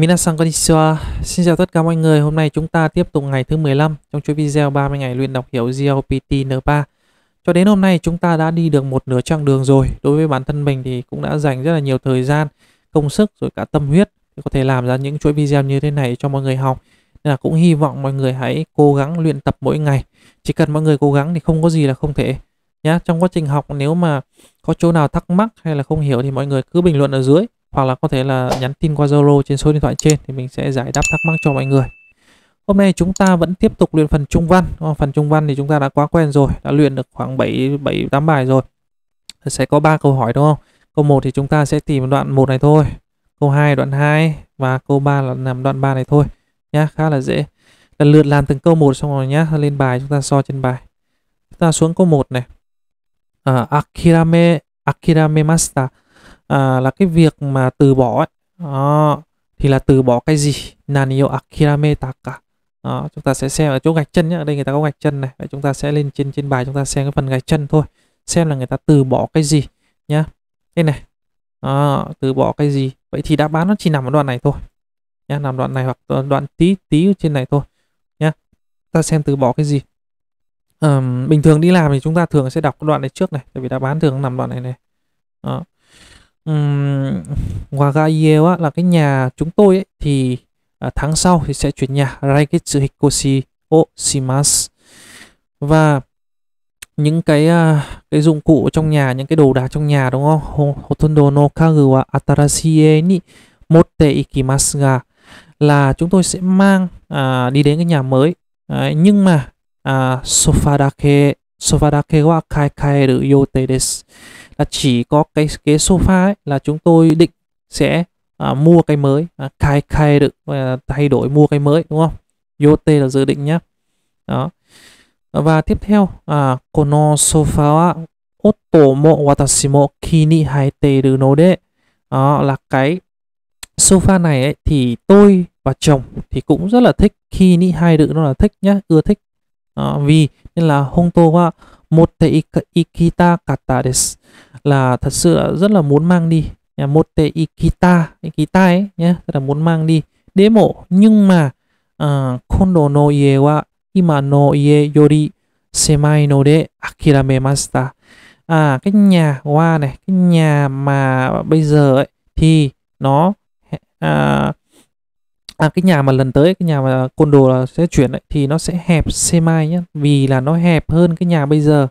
Minasan konnichiwa, xin chào tất cả mọi người. Hôm nay chúng ta tiếp tục ngày thứ 15 trong chuỗi video 30 ngày luyện đọc hiểu GLPT N3. Cho đến hôm nay chúng ta đã đi được một nửa chặng đường rồi. Đối với bản thân mình thì cũng đã dành rất là nhiều thời gian, công sức rồi cả tâm huyết để có thể làm ra những chuỗi video như thế này cho mọi người học. Nên là cũng hy vọng mọi người hãy cố gắng luyện tập mỗi ngày. Chỉ cần mọi người cố gắng thì không có gì là không thể. Nhá, trong quá trình học nếu mà có chỗ nào thắc mắc hay là không hiểu thì mọi người cứ bình luận ở dưới hoặc là có thể là nhắn tin qua Zalo trên số điện thoại trên thì mình sẽ giải đáp thắc mắc cho mọi người. Hôm nay chúng ta vẫn tiếp tục luyện phần trung văn. Phần trung văn thì chúng ta đã quá quen rồi, đã luyện được khoảng 7 7 8 bài rồi. Sẽ có 3 câu hỏi đúng không? Câu 1 thì chúng ta sẽ tìm đoạn 1 này thôi. Câu 2 đoạn 2 và câu 3 là làm đoạn 3 này thôi nhá, khá là dễ. Lần lượt làm từng câu 1 xong rồi nhá, lên bài chúng ta so trên bài. Chúng ta xuống câu 1 này. À, akirame akirame master à, là cái việc mà từ bỏ ấy đó, thì là từ bỏ cái gì nanio akirame taka đó, chúng ta sẽ xem ở chỗ gạch chân nhé ở đây người ta có gạch chân này Đấy, chúng ta sẽ lên trên trên bài chúng ta xem cái phần gạch chân thôi xem là người ta từ bỏ cái gì nhá đây này đó, từ bỏ cái gì vậy thì đáp án nó chỉ nằm ở đoạn này thôi nhá nằm đoạn này hoặc đoạn tí tí trên này thôi nhá ta xem từ bỏ cái gì um, bình thường đi làm thì chúng ta thường sẽ đọc đoạn này trước này tại vì đáp án thường nằm đoạn này này đó um, Wagaie á, là cái nhà chúng tôi ấy, thì à, tháng sau thì sẽ chuyển nhà Raiketsu Hikoshi o và những cái à, cái dụng cụ trong nhà những cái đồ đạc trong nhà đúng không Hotondo no kagu wa atarashie ni motte ikimasu ga là chúng tôi sẽ mang à, đi đến cái nhà mới à, nhưng mà à, sofa dake sofa dake wa kaikairu yotei desu là chỉ có cái ghế sofa ấy, là chúng tôi định sẽ à, mua cái mới à, khai khai được à, thay đổi mua cái mới đúng không yote là dự định nhé đó và tiếp theo à, kono sofa wa otto mo watashi mo kini haite iru node đó là cái sofa này ấy, thì tôi và chồng thì cũng rất là thích khi ni hai đự nó là thích nhá ưa thích à, vì nên là hông tô wa một te ikita kata des là thật sự rất là muốn mang đi một te ikita ikita ấy nhé rất là muốn mang đi đế mộ nhưng mà uh, kondo no ie wa ima no ie yori semai no de akirame masta à cái nhà hoa này cái nhà mà bây giờ ấy thì nó à, à cái nhà mà lần tới cái nhà mà côn đồ sẽ chuyển ấy, thì nó sẽ hẹp semi nhé vì là nó hẹp hơn cái nhà bây giờ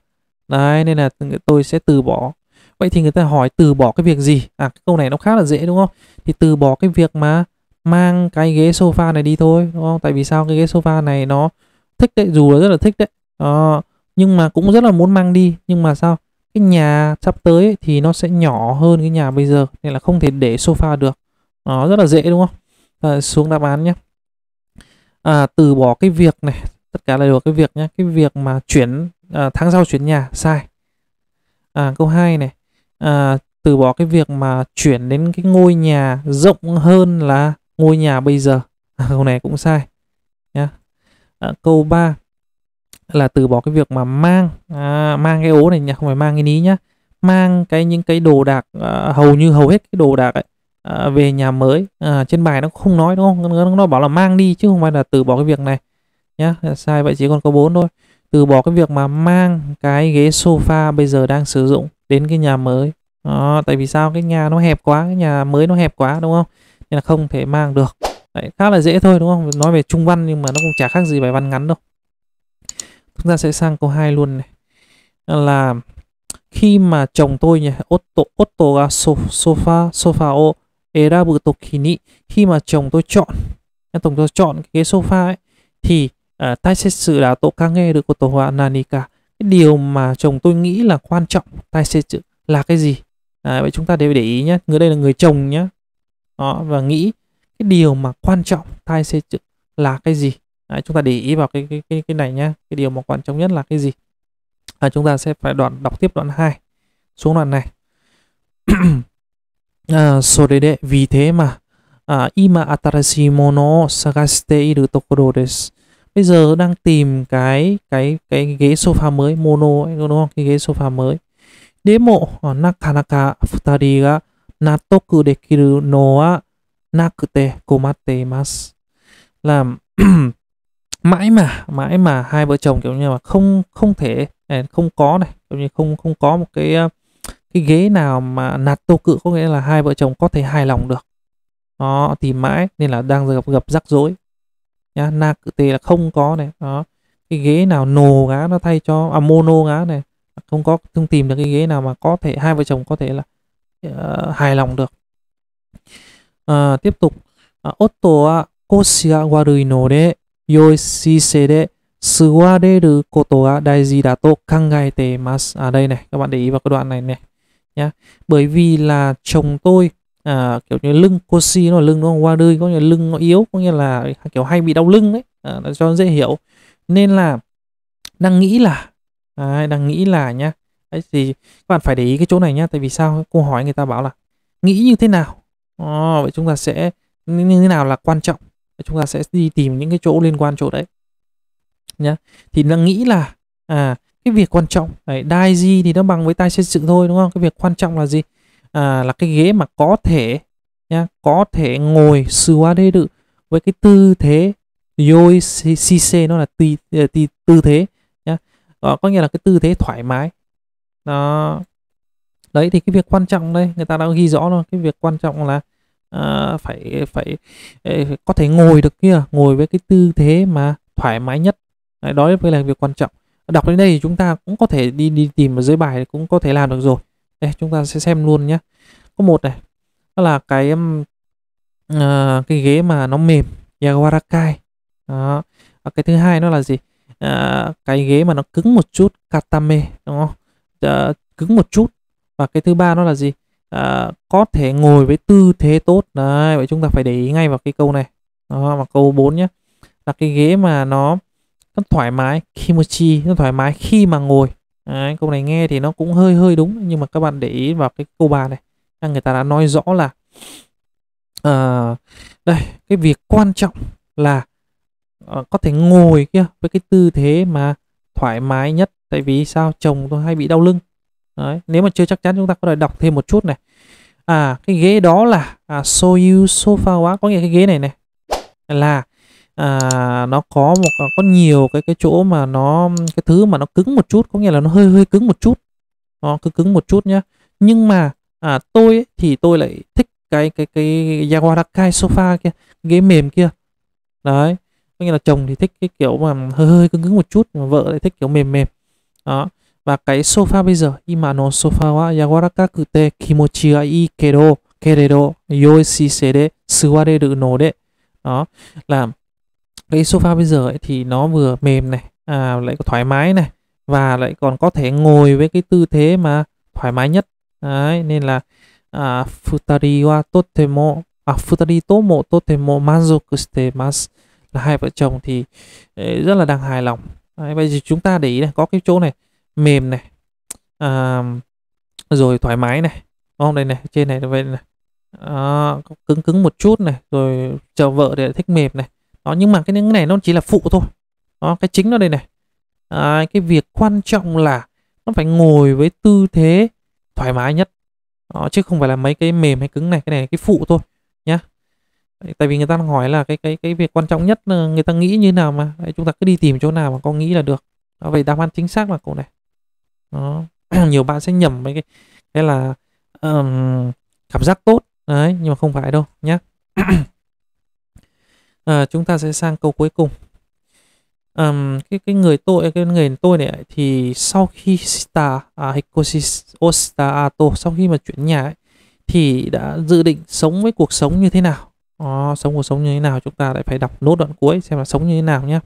đấy nên là tôi sẽ từ bỏ vậy thì người ta hỏi từ bỏ cái việc gì à cái câu này nó khá là dễ đúng không thì từ bỏ cái việc mà mang cái ghế sofa này đi thôi đúng không tại vì sao cái ghế sofa này nó thích đấy dù là rất là thích đấy à, nhưng mà cũng rất là muốn mang đi nhưng mà sao cái nhà sắp tới ấy, thì nó sẽ nhỏ hơn cái nhà bây giờ nên là không thể để sofa được nó rất là dễ đúng không à, xuống đáp án nhé à, từ bỏ cái việc này tất cả là được cái việc nhé cái việc mà chuyển à, tháng sau chuyển nhà sai à, câu 2 này à, từ bỏ cái việc mà chuyển đến cái ngôi nhà rộng hơn là ngôi nhà bây giờ à, câu này cũng sai nhé à, câu 3 là từ bỏ cái việc mà mang à, mang cái ố này nhá không phải mang cái ní nhá mang cái những cái đồ đạc à, hầu như hầu hết cái đồ đạc ấy À, về nhà mới à, trên bài nó không nói đúng không nó, nó bảo là mang đi chứ không phải là từ bỏ cái việc này nhá sai vậy chỉ còn có bốn thôi từ bỏ cái việc mà mang cái ghế sofa bây giờ đang sử dụng đến cái nhà mới đó, tại vì sao cái nhà nó hẹp quá cái nhà mới nó hẹp quá đúng không nên là không thể mang được Đấy, khá là dễ thôi đúng không nói về trung văn nhưng mà nó cũng chả khác gì bài văn ngắn đâu chúng ta sẽ sang câu 2 luôn này là khi mà chồng tôi nhỉ Otto Otto à, sofa sofa sofa ô erabutoki khi mà chồng tôi chọn chồng tôi chọn cái ghế sofa ấy thì à, tai sẽ sự là tổ ca nghe được của tổ họa nanika cái điều mà chồng tôi nghĩ là quan trọng tai sẽ sự là cái gì à, vậy chúng ta đều để ý nhé người đây là người chồng nhé đó và nghĩ cái điều mà quan trọng tai sẽ sự là cái gì à, chúng ta để ý vào cái cái cái cái này nhá cái điều mà quan trọng nhất là cái gì à, chúng ta sẽ phải đoạn đọc tiếp đoạn 2 xuống đoạn này à あそれで、vì thế mà あ今新しいものを探しているところです。Bây à, giờ đang tìm cái cái cái ghế sofa mới mono ấy, đúng không? Cái ghế sofa mới. Demo à, nakanaka futari ga nattoku dekiru no wa nakute komatte imasu. Là mãi mà mãi mà hai vợ chồng kiểu như là không không thể à, không có này, kiểu như không không có một cái uh, cái ghế nào mà nạt tô cự có nghĩa là hai vợ chồng có thể hài lòng được đó tìm mãi nên là đang gặp gặp rắc rối nhá na cự tề là không có này đó cái ghế nào nồ ngá nó thay cho à mono ngá này không có không tìm được cái ghế nào mà có thể hai vợ chồng có thể là uh, hài lòng được uh, tiếp tục à, otto wa koshi ga warui no de yoshise de suwareru koto ga daiji da to kangaete masu à đây này các bạn để ý vào cái đoạn này này nhá bởi vì là chồng tôi à, kiểu như lưng cô si nó lưng nó qua đời có nghĩa lưng nó yếu có nghĩa là kiểu hay bị đau lưng đấy à, cho dễ hiểu nên là đang nghĩ là à, đang nghĩ là nhá đấy thì các bạn phải để ý cái chỗ này nhá tại vì sao Câu hỏi người ta bảo là nghĩ như thế nào à, vậy chúng ta sẽ như thế nào là quan trọng chúng ta sẽ đi tìm những cái chỗ liên quan chỗ đấy nhá thì đang nghĩ là à cái việc quan trọng đấy, đai di thì nó bằng với tay xây sự thôi đúng không cái việc quan trọng là gì à, là cái ghế mà có thể nha, có thể ngồi suade được với cái tư thế yoi sise nó là tư, ờ, tư, tư thế nha. đó, có nghĩa là cái tư thế thoải mái đó đấy thì cái việc quan trọng đây người ta đã ghi rõ rồi cái việc quan trọng là à, phải, phải phải ờ, có thể ngồi được kia ngồi với cái tư thế mà thoải mái nhất đấy, đó mới là việc quan trọng đọc đến đây thì chúng ta cũng có thể đi đi tìm ở dưới bài cũng có thể làm được rồi đây chúng ta sẽ xem luôn nhé có một này đó là cái uh, cái ghế mà nó mềm Yagarakai đó à, cái thứ hai nó là gì à, cái ghế mà nó cứng một chút Katame đúng không à, cứng một chút và cái thứ ba nó là gì à, có thể ngồi với tư thế tốt đấy vậy chúng ta phải để ý ngay vào cái câu này đó và câu 4 nhé là cái ghế mà nó nó thoải mái kimochi nó thoải mái khi mà ngồi Đấy, câu này nghe thì nó cũng hơi hơi đúng nhưng mà các bạn để ý vào cái câu ba này à, người ta đã nói rõ là uh, đây cái việc quan trọng là uh, có thể ngồi kia với cái tư thế mà thoải mái nhất tại vì sao chồng tôi hay bị đau lưng Đấy, nếu mà chưa chắc chắn chúng ta có thể đọc thêm một chút này à cái ghế đó là à, soyu sofa quá có nghĩa cái ghế này này là à, nó có một có nhiều cái cái chỗ mà nó cái thứ mà nó cứng một chút có nghĩa là nó hơi hơi cứng một chút nó cứ cứng một chút nhá nhưng mà à, tôi ấy, thì tôi lại thích cái cái cái Yawarakai sofa kia ghế mềm kia đấy có nghĩa là chồng thì thích cái kiểu mà hơi hơi cứng cứng một chút mà vợ lại thích kiểu mềm mềm đó và cái sofa bây giờ ima no sofa wa yawaraka kute kimochi ga ii kedo keredo yoshi sede suwareru no de đó làm cái sofa bây giờ ấy thì nó vừa mềm này à, lại có thoải mái này và lại còn có thể ngồi với cái tư thế mà thoải mái nhất đấy, nên là à, futari wa totemo à, futari tomo totemo manzoku shite masu là hai vợ chồng thì ờ, rất là đang hài lòng đấy, bây giờ chúng ta để ý này có cái chỗ này mềm này à, rồi thoải mái này đúng không đây này trên này vậy này à, cứng cứng một chút này rồi chờ vợ để thích mềm này đó nhưng mà cái những này nó chỉ là phụ thôi đó cái chính nó đây này à, cái việc quan trọng là nó phải ngồi với tư thế thoải mái nhất đó, chứ không phải là mấy cái mềm hay cứng này cái này là cái phụ thôi nhá tại vì người ta hỏi là cái cái cái việc quan trọng nhất là ờ, người ta nghĩ như nào mà Đấy, chúng ta cứ đi tìm chỗ nào mà con nghĩ là được đó, vậy đáp án chính xác là câu này đó nhiều bạn sẽ nhầm mấy cái cái là um, cảm giác tốt đấy nhưng mà không phải đâu nhá. à, chúng ta sẽ sang câu cuối cùng um, cái cái người tôi cái người tôi này thì sau khi Sita à, Hikoshi Ato sau khi mà chuyển nhà ấy, thì đã dự định sống với cuộc sống như thế nào à, sống cuộc sống như thế nào chúng ta lại phải đọc nốt đoạn cuối xem là sống như thế nào nhé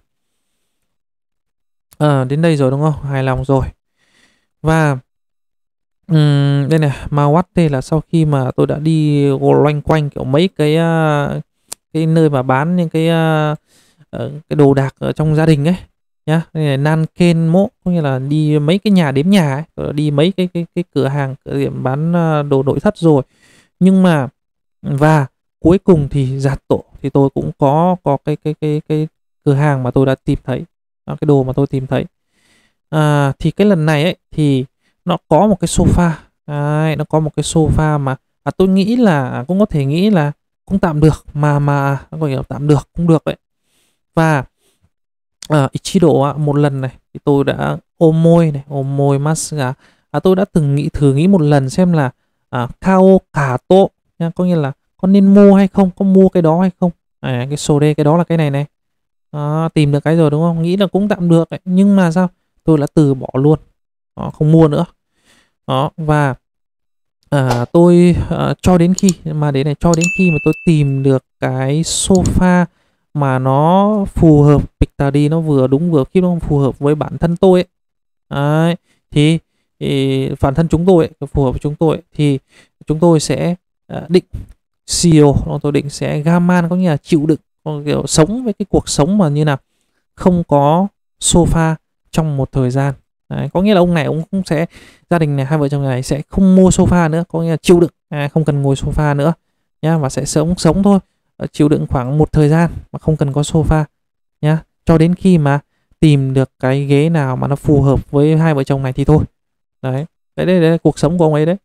à, ờ, đến đây rồi đúng không hài lòng rồi và um, đây này Mawate là sau khi mà tôi đã đi loanh quanh kiểu mấy cái uh, cái nơi mà bán những cái uh, cái đồ đạc ở trong gia đình ấy nhá này nan ken mộ có nghĩa là đi mấy cái nhà đếm nhà ấy đi mấy cái cái cái cửa hàng cửa điểm bán ờ, đồ nội thất rồi nhưng mà và cuối cùng thì giặt tổ thì tôi cũng có có cái cái cái cái cửa hàng mà tôi đã tìm thấy à, cái đồ mà tôi tìm thấy à, thì cái lần này ấy thì nó có một cái sofa à, nó có một cái sofa mà à, tôi nghĩ là à, cũng có thể nghĩ là cũng tạm được mà mà gọi là tạm được cũng được đấy và à, Ichido một lần này thì tôi đã ôm môi này ôm môi masga à, tôi đã từng nghĩ thử nghĩ một lần xem là à, kao kato nha có nghĩa là có nên mua hay không có mua cái đó hay không à, cái sổ đê cái đó là cái này này à, tìm được cái rồi đúng không nghĩ là cũng tạm được ấy. nhưng mà sao tôi đã từ bỏ luôn à, không mua nữa đó và à, tôi à, cho đến khi mà đến này cho đến khi mà tôi tìm được cái sofa mà nó phù hợp đi nó vừa đúng vừa khi nó phù hợp với bản thân tôi ấy. Đấy, thì, thì bản thân chúng tôi ấy, phù hợp với chúng tôi ấy, thì chúng tôi sẽ à, định CEO tôi định sẽ gaman có nghĩa là chịu đựng kiểu sống với cái cuộc sống mà như nào không có sofa trong một thời gian Đấy, có nghĩa là ông này ông cũng sẽ gia đình này hai vợ chồng này sẽ không mua sofa nữa có nghĩa là chịu đựng à, không cần ngồi sofa nữa nhá và sẽ sống sống thôi ờ, chịu đựng khoảng một thời gian mà không cần có sofa nhá cho đến khi mà tìm được cái ghế nào mà nó phù hợp với hai vợ chồng này thì thôi đấy đấy đấy, đấy là cuộc sống của ông ấy đấy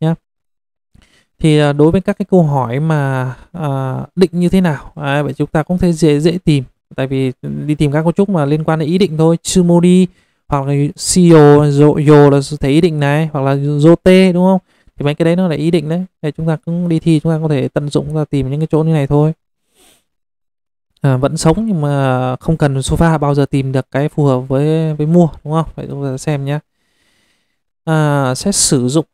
nhá thì ờ, đối với các cái câu hỏi mà à, định như thế nào à, vậy chúng ta cũng thấy dễ dễ tìm tại vì đi tìm các cấu trúc mà liên quan đến ý định thôi đi hoặc là CEO yo là thể ý định này hoặc là Zote đúng không thì mấy cái đấy nó là ý định đấy để chúng ta cũng đi thi chúng ta có thể tận dụng ra tìm những cái chỗ như này thôi à, vẫn sống nhưng mà không cần sofa bao giờ tìm được cái phù hợp với với mua đúng không vậy chúng ta xem nhé à, sẽ sử dụng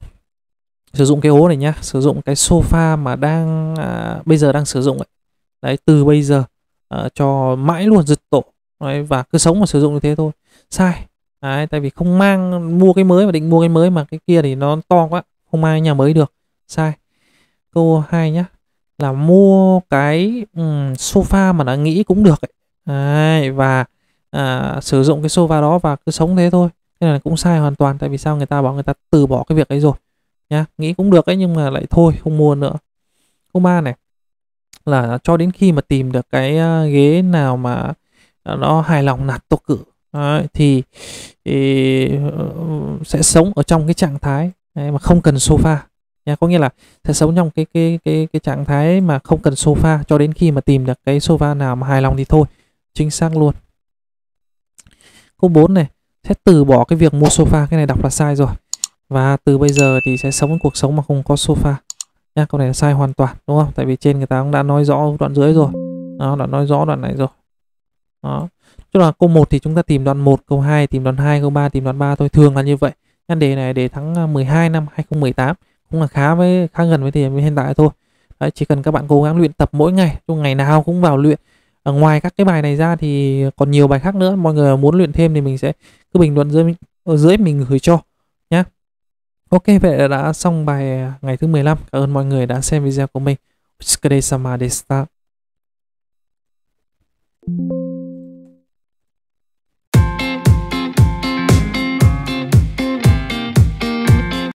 sử dụng cái ố này nhá sử dụng cái sofa mà đang à, bây giờ đang sử dụng ấy. đấy từ bây giờ à, cho mãi luôn giật tổ đấy, và cứ sống mà sử dụng như thế thôi sai Đấy, tại vì không mang mua cái mới và định mua cái mới mà cái kia thì nó to quá không mang nhà mới được sai câu 2 nhá là mua cái um, sofa mà đã nghĩ cũng được ấy. Đấy, và à, sử dụng cái sofa đó và cứ sống thế thôi thế là cũng sai hoàn toàn tại vì sao người ta bảo người ta từ bỏ cái việc ấy rồi nhá nghĩ cũng được ấy nhưng mà lại thôi không mua nữa câu ba này là cho đến khi mà tìm được cái à, ghế nào mà à, nó hài lòng nạt tô cử Đấy, thì ý, ờ, sẽ sống ở trong cái trạng thái đấy, mà không cần sofa nha có nghĩa là sẽ sống trong cái cái cái cái trạng thái mà không cần sofa cho đến khi mà tìm được cái sofa nào mà hài lòng thì thôi chính xác luôn câu 4 này sẽ từ bỏ cái việc mua sofa cái này đọc là sai rồi và từ bây giờ thì sẽ sống cuộc sống mà không có sofa nha câu này là sai hoàn toàn đúng không tại vì trên người ta cũng đã nói rõ đoạn dưới rồi đó đã nói rõ đoạn này rồi đó Tức là câu 1 thì chúng ta tìm đoạn 1, câu 2 tìm đoạn 2, câu 3 tìm đoạn 3 thôi, thường là như vậy. Nhan đề này để tháng 12 à, năm 2018 cũng là khá với khá gần với thời điểm hiện tại thôi. Đấy, chỉ cần các bạn cố gắng luyện tập mỗi ngày, trong ngày nào cũng vào luyện. Ở ngoài các cái bài này ra thì còn nhiều bài khác nữa, mọi người muốn luyện thêm thì mình sẽ cứ bình luận dưới ở dưới mình gửi cho nhé. Ok, vậy là đã xong bài à, ngày thứ 15. Cảm ơn mọi người đã xem video của mình. Utsukare sama Thank you.